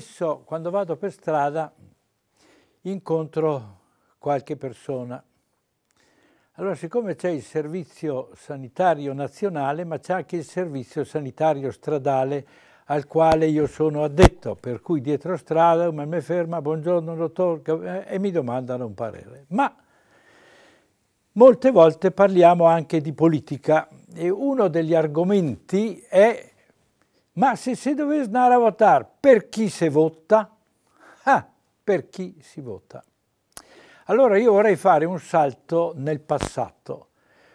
spesso quando vado per strada incontro qualche persona. Allora, siccome c'è il servizio sanitario nazionale, ma c'è anche il servizio sanitario stradale al quale io sono addetto, per cui dietro strada una mi ferma, buongiorno dottor, eh, e mi domandano un parere. Ma molte volte parliamo anche di politica e uno degli argomenti è ma se si dovesse andare a votare, per chi si vota? Ah, per chi si vota. Allora io vorrei fare un salto nel passato,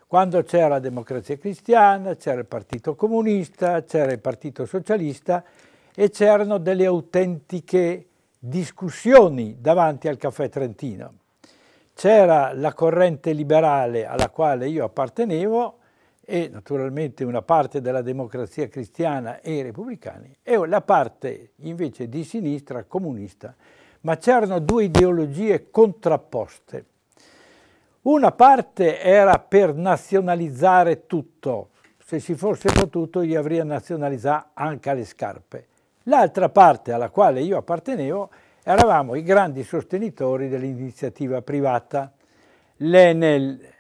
quando c'era la democrazia cristiana, c'era il partito comunista, c'era il partito socialista e c'erano delle autentiche discussioni davanti al caffè Trentino. C'era la corrente liberale alla quale io appartenevo, e naturalmente una parte della democrazia cristiana e i repubblicani, e la parte invece di sinistra comunista, ma c'erano due ideologie contrapposte. Una parte era per nazionalizzare tutto, se si fosse potuto gli avrei nazionalizzato anche le scarpe. L'altra parte alla quale io appartenevo eravamo i grandi sostenitori dell'iniziativa privata, l'Enel,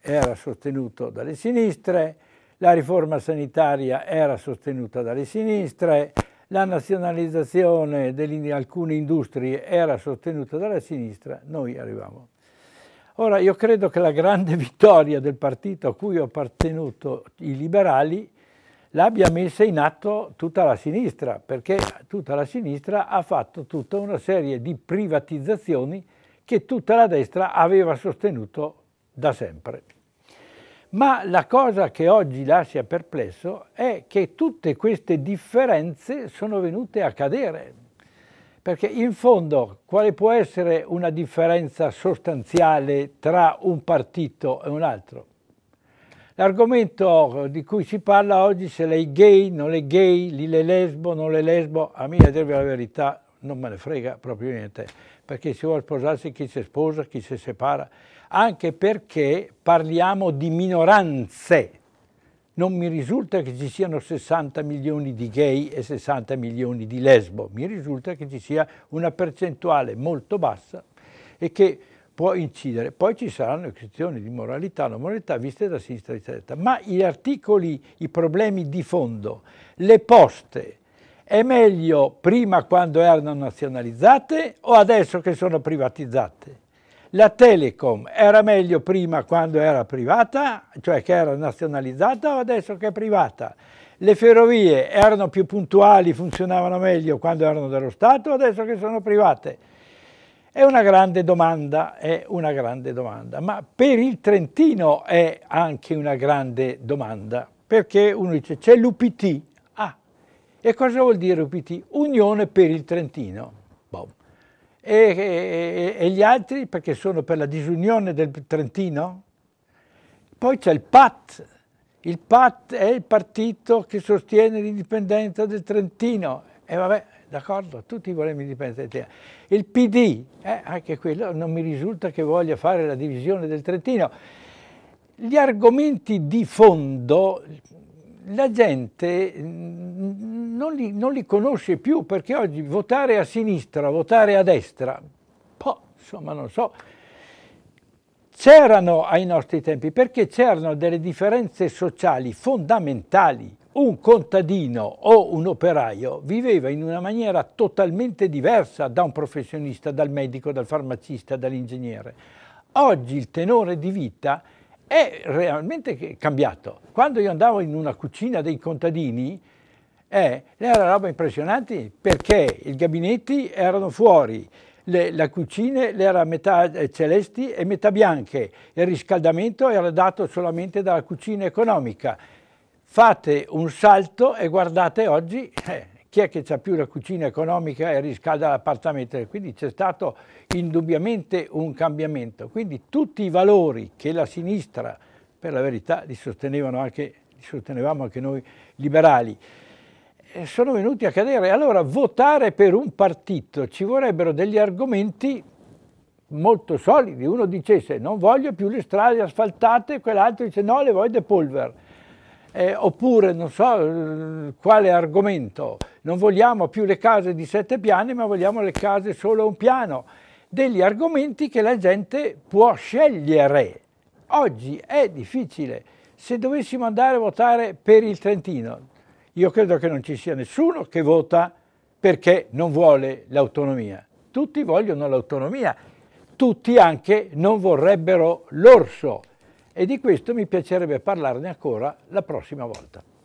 era sostenuto dalle sinistre, la riforma sanitaria era sostenuta dalle sinistre, la nazionalizzazione di alcune industrie era sostenuta dalla sinistra, noi arrivavamo. Ora io credo che la grande vittoria del partito a cui ho appartenuto, i liberali, l'abbia messa in atto tutta la sinistra, perché tutta la sinistra ha fatto tutta una serie di privatizzazioni che tutta la destra aveva sostenuto da sempre. Ma la cosa che oggi lascia perplesso è che tutte queste differenze sono venute a cadere, perché in fondo quale può essere una differenza sostanziale tra un partito e un altro? L'argomento di cui si parla oggi, se lei è gay, non è gay, lì le lesbo, non è lesbo, a me a dirvi la verità non me ne frega proprio niente, perché si vuole sposarsi chi si sposa, chi si separa, anche perché parliamo di minoranze. Non mi risulta che ci siano 60 milioni di gay e 60 milioni di lesbo, mi risulta che ci sia una percentuale molto bassa e che può incidere. Poi ci saranno questioni di moralità, non moralità viste da sinistra, e destra. Ma gli articoli, i problemi di fondo, le poste, è meglio prima quando erano nazionalizzate o adesso che sono privatizzate? La Telecom era meglio prima quando era privata, cioè che era nazionalizzata o adesso che è privata? Le ferrovie erano più puntuali, funzionavano meglio quando erano dello Stato, o adesso che sono private? È una grande domanda, è una grande domanda, ma per il Trentino è anche una grande domanda, perché uno dice c'è l'UPT, ah, e cosa vuol dire UPT? Unione per il Trentino. Boh e, e, e, gli altri perché sono per la disunione del Trentino. Poi c'è il PAT, il PAT è il partito che sostiene l'indipendenza del Trentino. E vabbè, d'accordo, tutti vogliamo l'indipendenza. Il PD, eh, anche quello non mi risulta che voglia fare la divisione del Trentino. Gli argomenti di fondo, la gente mm, non li, non li, conosce più perché oggi votare a sinistra, votare a destra, po, insomma non so, c'erano ai nostri tempi perché c'erano delle differenze sociali fondamentali. Un contadino o un operaio viveva in una maniera totalmente diversa da un professionista, dal medico, dal farmacista, dall'ingegnere. Oggi il tenore di vita è è realmente cambiato. Quando io andavo in una cucina dei contadini, eh, era roba impressionante perché i gabinetti erano fuori, le, la cucina era metà eh, celesti e metà bianche, il riscaldamento era dato solamente dalla cucina economica. Fate un salto e guardate oggi, eh, chi è che ha più la cucina economica e riscalda l'appartamento. Quindi c'è stato indubbiamente un cambiamento. Quindi tutti i valori che la sinistra, per la verità, li, anche, li sostenevamo anche noi liberali, eh, sono venuti a cadere. Allora votare per un partito ci vorrebbero degli argomenti molto solidi. Uno dicesse non voglio più le strade asfaltate, quell'altro dice no, le voglio polvere eh, oppure non so eh, quale argomento, non vogliamo più le case di sette piani ma vogliamo le case solo a un piano, degli argomenti che la gente può scegliere. Oggi è difficile, se dovessimo andare a votare per il Trentino, io credo che non ci sia nessuno che vota perché non vuole l'autonomia, tutti vogliono l'autonomia, tutti anche non vorrebbero l'orso e di questo mi piacerebbe parlarne ancora la prossima volta.